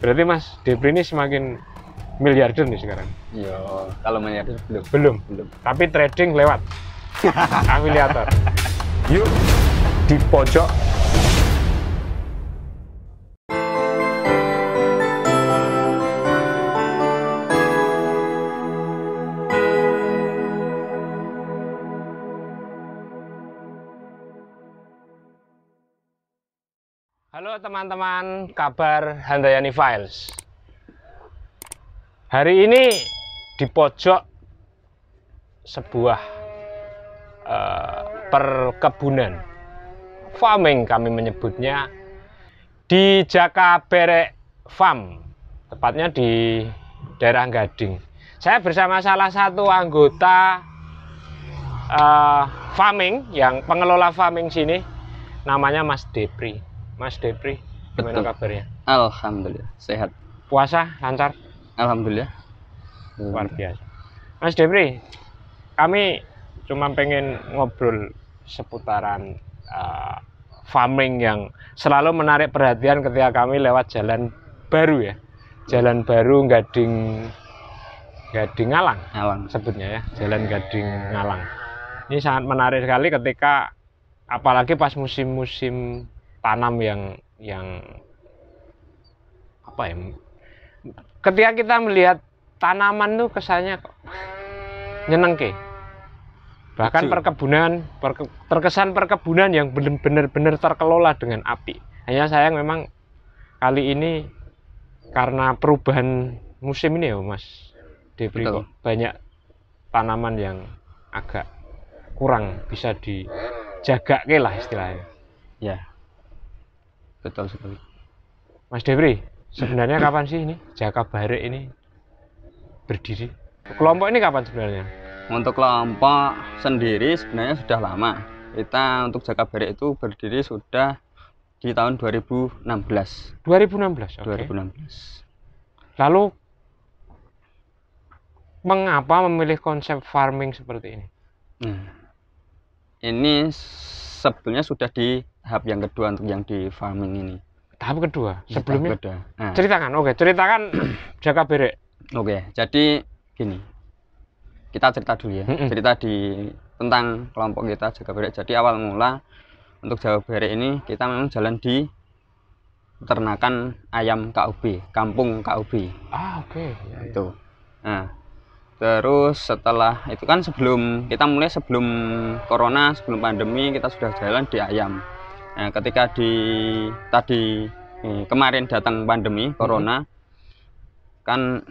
Berarti Mas Depri ini semakin miliarder nih sekarang. Iya, kalau miliarder belum. Belum. Belum. Tapi trading lewat. afiliator. Yuk di pojok teman-teman, kabar Handayani Files. Hari ini di pojok sebuah uh, perkebunan, farming kami menyebutnya, di Bere Farm, tepatnya di daerah Gading. Saya bersama salah satu anggota uh, farming, yang pengelola farming sini, namanya Mas Depri. Mas Depri gimana Betul. kabarnya Alhamdulillah sehat puasa lancar Alhamdulillah luar biasa Mas Depri kami cuma pengen ngobrol seputaran uh, farming yang selalu menarik perhatian ketika kami lewat jalan baru ya jalan baru Gading Gading Ngalang Ngalang sebutnya ya jalan Gading Ngalang ini sangat menarik sekali ketika apalagi pas musim-musim tanam yang yang apa ya ketika kita melihat tanaman tuh kesannya ke bahkan perkebunan perke, terkesan perkebunan yang benar-benar terkelola dengan api hanya sayang memang kali ini karena perubahan musim ini ya mas Debri banyak tanaman yang agak kurang bisa dijaga lah istilahnya ya betul sekali Mas Debri sebenarnya kapan sih ini Jaka Barek ini berdiri kelompok ini kapan sebenarnya untuk kelompok sendiri sebenarnya sudah lama kita untuk Jaka Barek itu berdiri sudah di tahun 2016 2016 okay. 2016 lalu mengapa memilih konsep farming seperti ini? Hmm. Ini sebetulnya sudah di tahap yang kedua untuk yang di farming ini tahap kedua iya, sebelumnya tahap kedua. Nah. ceritakan oke okay. ceritakan jaga berek oke okay, jadi gini kita cerita dulu ya mm -mm. cerita di tentang kelompok kita jaga berek jadi awal mula untuk jaga berek ini kita memang jalan di peternakan ayam KUB kampung KUB ah oke okay. Nah, ya, itu ya. nah terus setelah itu kan sebelum kita mulai sebelum corona sebelum pandemi kita sudah jalan di ayam Nah, ketika di tadi eh, kemarin datang pandemi mhm. corona hmm. kan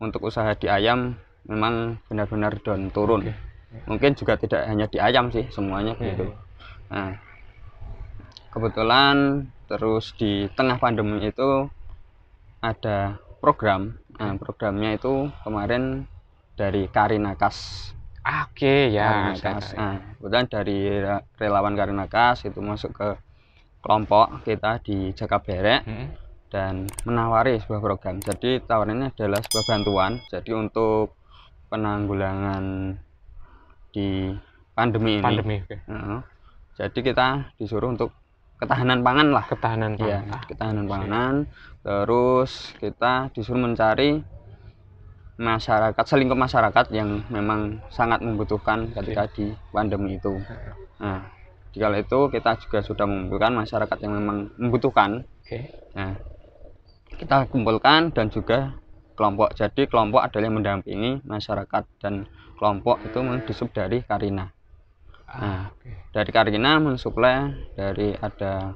untuk usaha di ayam memang benar-benar down turun. Okay. Mungkin juga tidak hanya di ayam sih semuanya okay. Iya, gitu. Iya. Nah, kebetulan terus di tengah pandemi itu ada program. Nah, programnya itu kemarin dari Karinakas. Ah, oke okay, ya. Karinakas. Nah, kebetulan dari relawan Karinakas itu masuk ke kelompok kita di Jakaberek hmm. dan menawari sebuah program. Jadi tawarannya adalah sebuah bantuan. Jadi untuk penanggulangan di pandemi, ini. Pandemi. Okay. Uh, jadi kita disuruh untuk ketahanan pangan lah. Ketahanan iya, pangan. Ya, ketahanan panganan. Terus kita disuruh mencari masyarakat selingkup masyarakat yang memang sangat membutuhkan ketika di pandemi itu. Nah, jadi kalau itu kita juga sudah mengumpulkan masyarakat yang memang membutuhkan. Oke. Okay. Nah, kita kumpulkan dan juga kelompok. Jadi kelompok adalah yang mendampingi masyarakat dan kelompok itu disub dari Karina. Ah, nah, okay. dari Karina mensuplai dari ada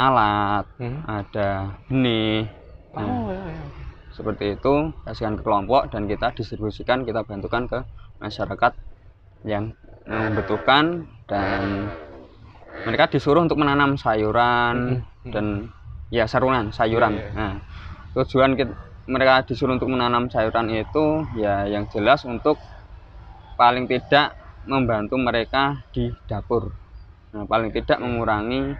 alat, hmm. ada benih. Nah, oh, ya, ya Seperti itu kasihkan ke kelompok dan kita distribusikan, kita bantukan ke masyarakat yang membutuhkan dan mereka disuruh untuk menanam sayuran hmm, hmm. dan ya sarungan sayuran iya, iya. nah, tujuan kita, mereka disuruh untuk menanam sayuran itu ya yang jelas untuk paling tidak membantu mereka di dapur nah, paling tidak mengurangi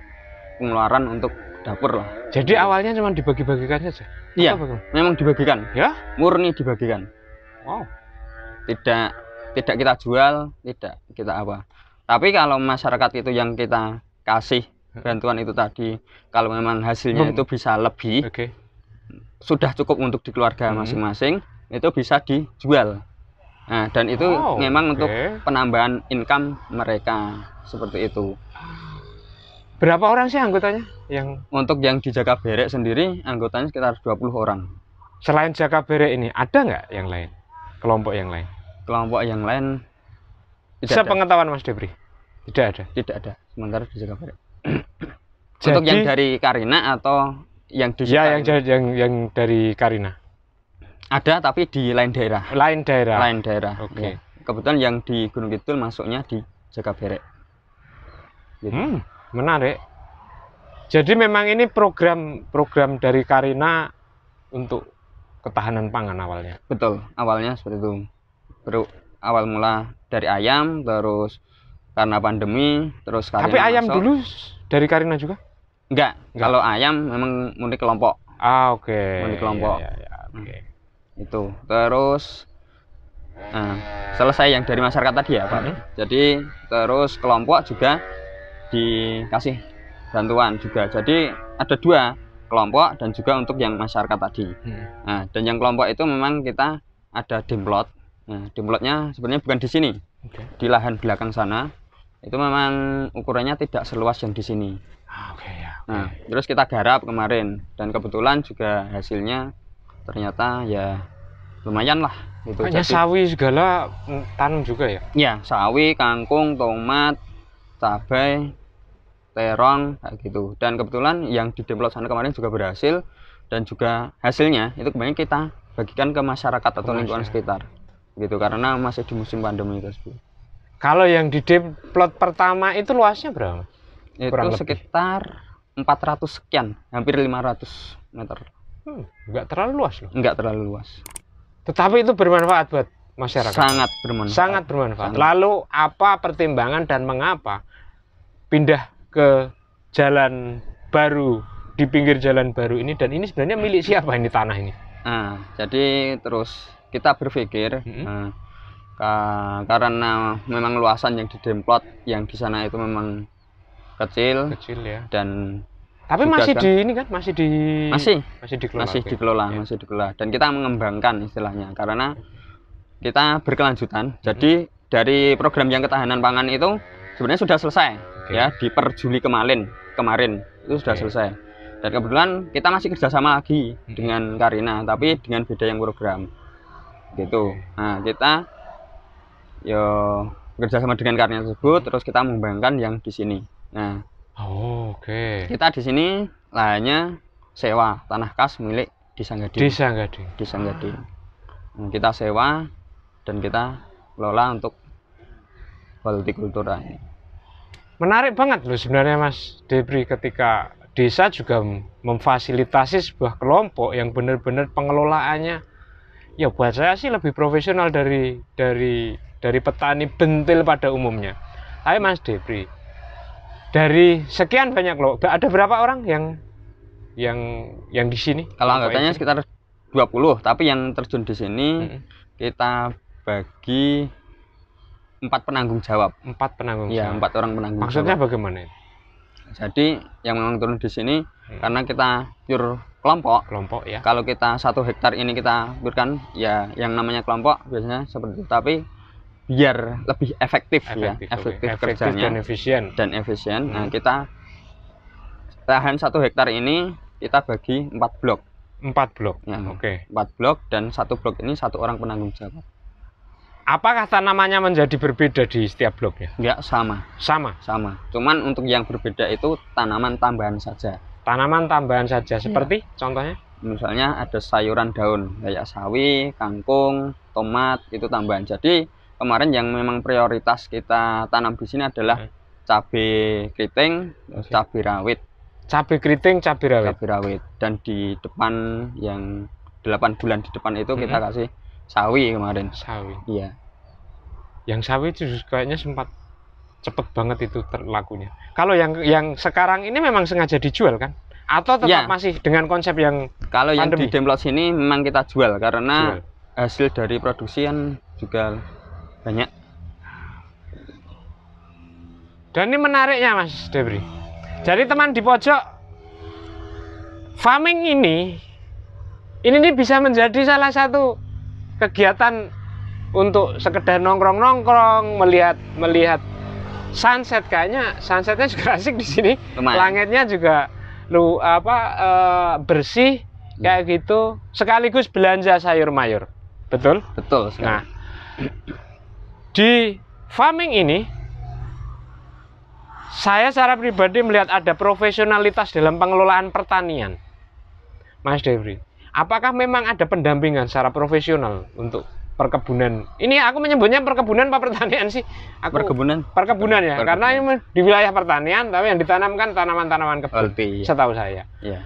pengeluaran untuk dapur lah jadi awalnya cuma dibagi-bagikan saja iya memang dibagikan ya murni dibagikan wow tidak tidak kita jual tidak kita apa tapi kalau masyarakat itu yang kita kasih bantuan itu tadi kalau memang hasilnya hmm. itu bisa lebih okay. sudah cukup untuk di keluarga hmm. masing-masing hmm. itu bisa dijual nah dan itu oh, memang okay. untuk penambahan income mereka seperti itu berapa orang sih anggotanya yang untuk yang di jaga berek sendiri anggotanya sekitar 20 orang selain jaga berek ini ada nggak yang lain kelompok yang lain kelompok yang lain tidak Sepengetahuan ada. Mas Debri. Tidak ada. Tidak ada. Sementara di Jakabaring. Untuk yang dari Karina atau yang di Ya, yang, yang yang dari Karina. Ada tapi di lain daerah. Lain daerah. Lain daerah. Oke. Okay. Ya. Kebetulan yang di Gunung Kidul masuknya di Berek. Gitu. Hmm, menarik. Jadi memang ini program program dari Karina untuk ketahanan pangan awalnya. Betul, awalnya seperti itu. Bro awal mula dari ayam terus karena pandemi terus Karina tapi ayam masuk. dulu dari Karina juga enggak, kalau ayam memang murni kelompok ah oke okay. murni kelompok ya, ya, ya. Okay. Hmm, itu terus nah, selesai yang dari masyarakat tadi ya pak hmm. jadi terus kelompok juga dikasih bantuan juga jadi ada dua kelompok dan juga untuk yang masyarakat tadi hmm. nah, dan yang kelompok itu memang kita ada demplot Nah, di demplotnya sebenarnya bukan di sini. Okay. Di lahan belakang sana. Itu memang ukurannya tidak seluas yang di sini. Ah, okay, ya, okay. Nah, terus kita garap kemarin dan kebetulan juga hasilnya ternyata ya lumayan lah itu hanya jadi. sawi segala mm, tanam juga ya ya sawi kangkung tomat cabai terong gitu dan kebetulan yang di demplot sana kemarin juga berhasil dan juga hasilnya itu kemarin kita bagikan ke masyarakat atau lingkungan sekitar gitu karena masih di musim pandemi guys kalau yang di plot pertama itu luasnya berapa itu Kurang sekitar lebih. 400 sekian hampir 500 meter hmm, nggak terlalu luas loh enggak terlalu luas tetapi itu bermanfaat buat masyarakat sangat bermanfaat sangat bermanfaat sangat. lalu apa pertimbangan dan mengapa pindah ke jalan baru di pinggir jalan baru ini dan ini sebenarnya milik siapa ini tanah ini ah jadi terus kita berpikir hmm. uh, karena memang luasan yang didemplot yang di sana itu memang kecil kecil ya dan tapi masih kan, di ini kan masih di masih masih dikelola masih dikelola ya. masih dikelola dan kita mengembangkan istilahnya karena kita berkelanjutan hmm. jadi dari program yang ketahanan pangan itu sebenarnya sudah selesai okay. ya di per Juli kemarin kemarin itu sudah okay. selesai dan kebetulan kita masih kerjasama lagi hmm. dengan Karina tapi dengan beda yang program gitu nah kita yo bekerja sama dengan karya tersebut terus kita mengembangkan yang di sini nah oh, oke okay. kita di sini lainnya sewa tanah kas milik Desa Gading Desa Gading Desa Gading nah, kita sewa dan kita kelola untuk kultura ini menarik banget loh sebenarnya Mas Debri ketika desa juga memfasilitasi sebuah kelompok yang benar-benar pengelolaannya ya buat saya sih lebih profesional dari dari dari petani bentil pada umumnya. Ayo Mas Depri, dari sekian banyak loh, ada berapa orang yang yang yang di sini? Kalau anggotanya itu? sekitar 20, tapi yang terjun di sini hmm. kita bagi empat penanggung jawab. Empat penanggung ya, jawab. empat orang penanggung Maksudnya jawab. Maksudnya bagaimana? Jadi yang memang turun di sini karena kita pure kelompok kelompok ya kalau kita satu hektar ini kita berikan ya yang namanya kelompok biasanya seperti itu tapi biar lebih efektif, efektif ya efektif okay. kerjanya dan efisien dan efisien nah, hmm. nah kita lahan satu hektar ini kita bagi empat blok empat blok ya, oke okay. empat blok dan satu blok ini satu orang penanggung jawab apakah tanamannya menjadi berbeda di setiap blok ya? enggak sama sama sama cuman untuk yang berbeda itu tanaman tambahan saja tanaman tambahan saja iya. seperti ya. contohnya misalnya ada sayuran daun kayak sawi, kangkung, tomat itu tambahan. Jadi kemarin yang memang prioritas kita tanam di sini adalah hmm. cabai keriting, cabai rawit. Cabai keriting, cabai rawit. Cabai rawit dan di depan yang 8 bulan di depan itu kita hmm. kasih sawi kemarin. Sawi. Iya. Yang sawi itu kayaknya sempat cepet banget itu terlakunya. Kalau yang yang sekarang ini memang sengaja dijual kan? Atau tetap ya. masih dengan konsep yang kalau yang di Demplot sini memang kita jual karena jual. hasil dari produksi yang juga banyak. Dan ini menariknya Mas Debri. Jadi teman di pojok farming ini ini nih bisa menjadi salah satu kegiatan untuk sekedar nongkrong-nongkrong, melihat melihat sunset kayaknya sunsetnya juga asik di sini Lumayan. langitnya juga lu apa e, bersih hmm. kayak gitu sekaligus belanja sayur mayur betul betul sekali. nah di farming ini saya secara pribadi melihat ada profesionalitas dalam pengelolaan pertanian Mas Devri apakah memang ada pendampingan secara profesional untuk perkebunan. Ini aku menyebutnya perkebunan apa pertanian sih? Aku, perkebunan. Perkebunan ya, perkebunan. karena ini di wilayah pertanian, tapi yang ditanamkan tanaman-tanaman kebun. Holti, iya. Setahu saya. Iya.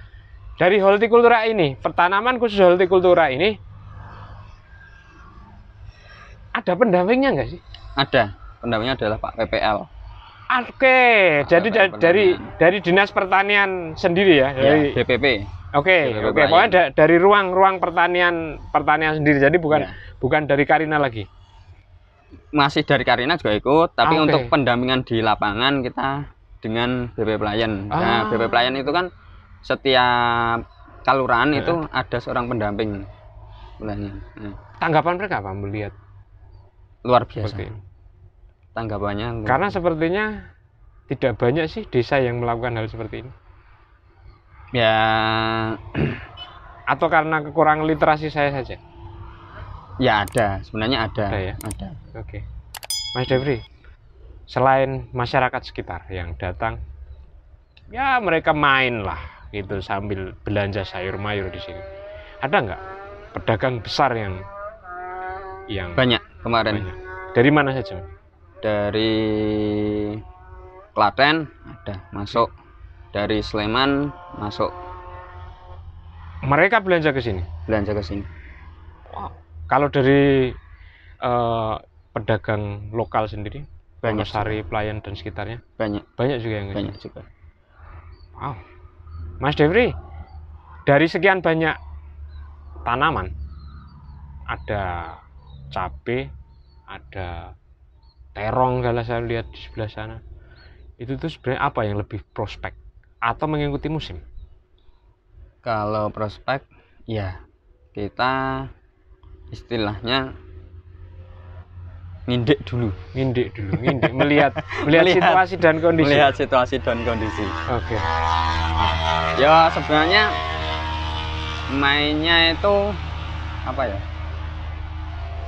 Dari hortikultura ini, pertanaman khusus hortikultura ini, ada pendampingnya enggak sih? Ada. Pendampingnya adalah Pak PPL. Oke, okay. jadi PPL dari dari dinas pertanian sendiri ya? Iya, dari, DPP. Oke, oke. okay. Pokoknya da dari ruang-ruang pertanian pertanian sendiri. Jadi bukan ya bukan dari Karina lagi masih dari Karina juga ikut tapi ah, okay. untuk pendampingan di lapangan kita dengan BP Pelayan nah, ah. nah BP Pelayan itu kan setiap kelurahan nah. itu ada seorang pendamping pelayan nah. tanggapan mereka apa melihat luar biasa tanggapannya karena sepertinya tidak banyak sih desa yang melakukan hal seperti ini ya atau karena kekurangan literasi saya saja Ya ada, sebenarnya ada. Ada ya? Ada. Oke. Mas Devri, selain masyarakat sekitar yang datang, ya mereka main lah gitu sambil belanja sayur mayur di sini. Ada nggak pedagang besar yang yang banyak kemarin? Banyak. Dari mana saja? Dari Klaten ada masuk, dari Sleman masuk. Mereka belanja ke sini? Belanja ke sini. Wow kalau dari uh, pedagang lokal sendiri banyak Sari, Pelayan dan sekitarnya banyak banyak juga yang banyak juga wow Mas Devri dari sekian banyak tanaman ada cabe ada terong kalau saya lihat di sebelah sana itu tuh sebenarnya apa yang lebih prospek atau mengikuti musim kalau prospek ya kita istilahnya ngindek dulu ngindek dulu ngindek melihat melihat, melihat situasi dan kondisi melihat situasi dan kondisi oke okay. ya sebenarnya mainnya itu apa ya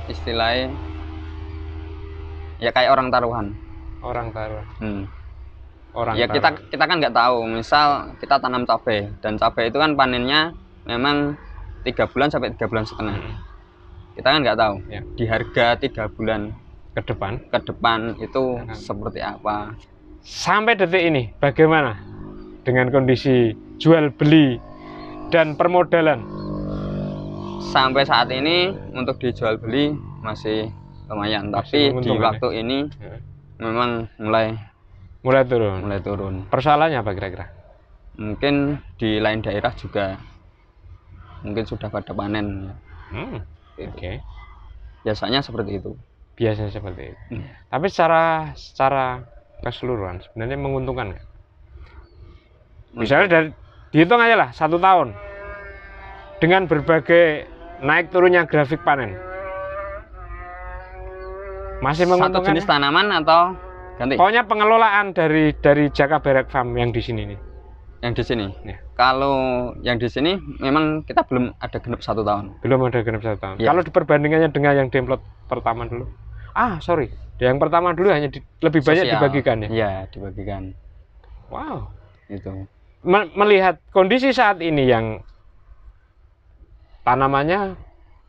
istilahnya ya kayak orang taruhan orang taruhan hmm. orang ya taruhan. kita kita kan nggak tahu misal kita tanam cabai dan cabai itu kan panennya memang tiga bulan sampai tiga bulan setengah hmm kita kan nggak tahu ya. di harga tiga bulan ke depan ke depan itu ya. seperti apa sampai detik ini bagaimana dengan kondisi jual beli dan permodalan sampai saat ini untuk dijual beli masih lumayan masih tapi di ya? waktu ya. ini ya. memang mulai mulai turun mulai turun persoalannya apa kira-kira mungkin di lain daerah juga mungkin sudah pada panen ya. hmm seperti itu. Okay. Biasanya seperti itu. Biasanya seperti itu. Hmm. Tapi secara secara keseluruhan sebenarnya menguntungkan nggak? Misalnya dari dihitung aja lah satu tahun dengan berbagai naik turunnya grafik panen. Masih menguntungkan. Satu jenis ya? tanaman atau ganti? Pokoknya pengelolaan dari dari Jaka Berek Farm yang di sini nih. Yang di sini. Ya kalau yang di sini memang kita belum ada genep satu tahun. Belum ada genep satu tahun. Ya. Kalau perbandingannya dengan yang demplot pertama dulu, ah sorry, yang pertama dulu hanya di, lebih Sosial. banyak dibagikan ya. Iya dibagikan. Wow. Itu. melihat kondisi saat ini yang tanamannya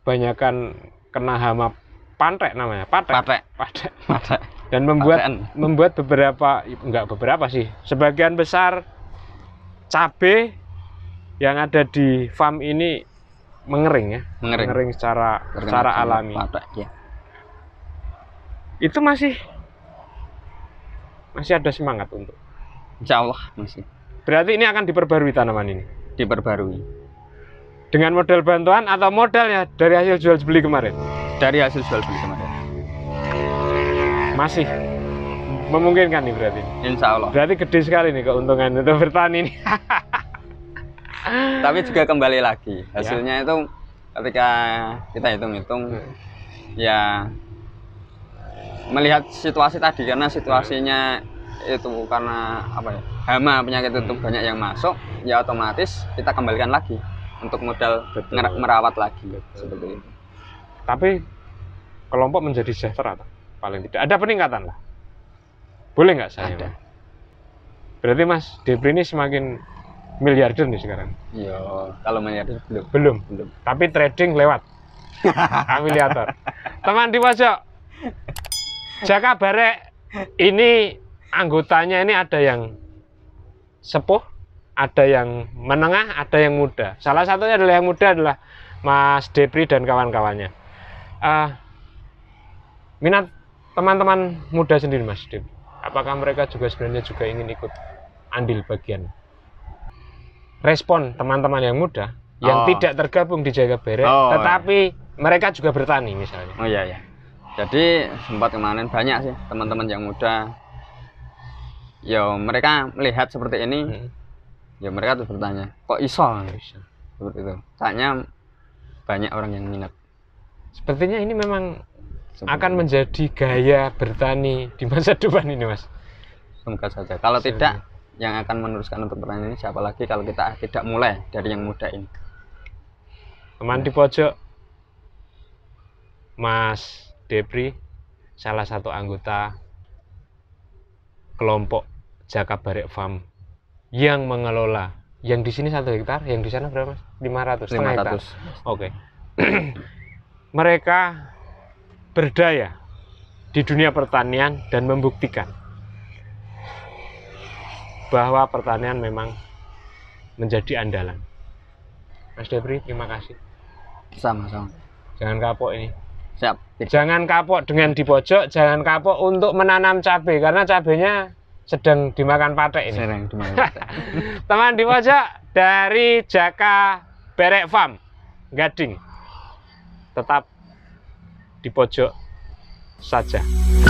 banyakkan kena hama pantek namanya Pantek, pantek, pantek. patek. dan membuat membuat beberapa enggak beberapa sih sebagian besar cabe yang ada di farm ini mengering ya mengering, mengering secara secara alami ya. itu masih masih ada semangat untuk Insya Allah masih berarti ini akan diperbarui tanaman ini diperbarui dengan modal bantuan atau modalnya dari hasil jual beli kemarin dari hasil jual beli kemarin masih memungkinkan nih berarti Insya Allah berarti gede sekali nih keuntungan untuk bertani ini tapi juga kembali lagi ya. hasilnya ya. itu ketika kita hitung-hitung hmm. ya melihat situasi tadi karena situasinya itu karena apa ya hama penyakit itu hmm. banyak yang masuk ya otomatis kita kembalikan lagi untuk modal Betul. merawat lagi seperti itu. Tapi kelompok menjadi sejahtera paling tidak ada peningkatan lah. Boleh nggak saya? Ada. Berarti Mas Debri ini semakin miliarder nih sekarang. Iya, kalau miliarder belum. Belum. belum. Tapi trading lewat afiliator. Teman di pojok, Jaka Barek ini anggotanya ini ada yang sepuh, ada yang menengah, ada yang muda. Salah satunya adalah yang muda adalah Mas Depri dan kawan-kawannya. Uh, minat teman-teman muda sendiri Mas Depri, apakah mereka juga sebenarnya juga ingin ikut andil bagian respon teman-teman yang muda yang oh. tidak tergabung di Jaga Beret, oh, iya. tetapi iya. mereka juga bertani misalnya. Oh iya iya. Jadi sempat kemarin banyak sih teman-teman yang muda. Ya mereka melihat seperti ini, hmm. ya mereka tuh bertanya, kok iso? Oh, iso. Seperti itu. Tanya banyak orang yang minat. Sepertinya ini memang Seperti akan menjadi gaya bertani di masa depan ini, Mas. Semoga saja. Kalau Sebenarnya. tidak yang akan meneruskan untuk pertanian ini siapa lagi kalau kita tidak mulai dari yang muda ini teman di pojok Mas Depri salah satu anggota kelompok Jakabarek Farm yang mengelola yang di sini satu hektar yang di sana berapa mas 500 500 oke okay. mereka berdaya di dunia pertanian dan membuktikan bahwa pertanian memang menjadi andalan. Mas Debri, terima kasih. Sama-sama. Jangan kapok ini. Siap. Jangan kapok dengan di pojok, jangan kapok untuk menanam cabai karena cabainya sedang dimakan patek ini. Sedang dimakan Teman di pojok dari Jaka Berek Farm, Gading. Tetap di pojok saja.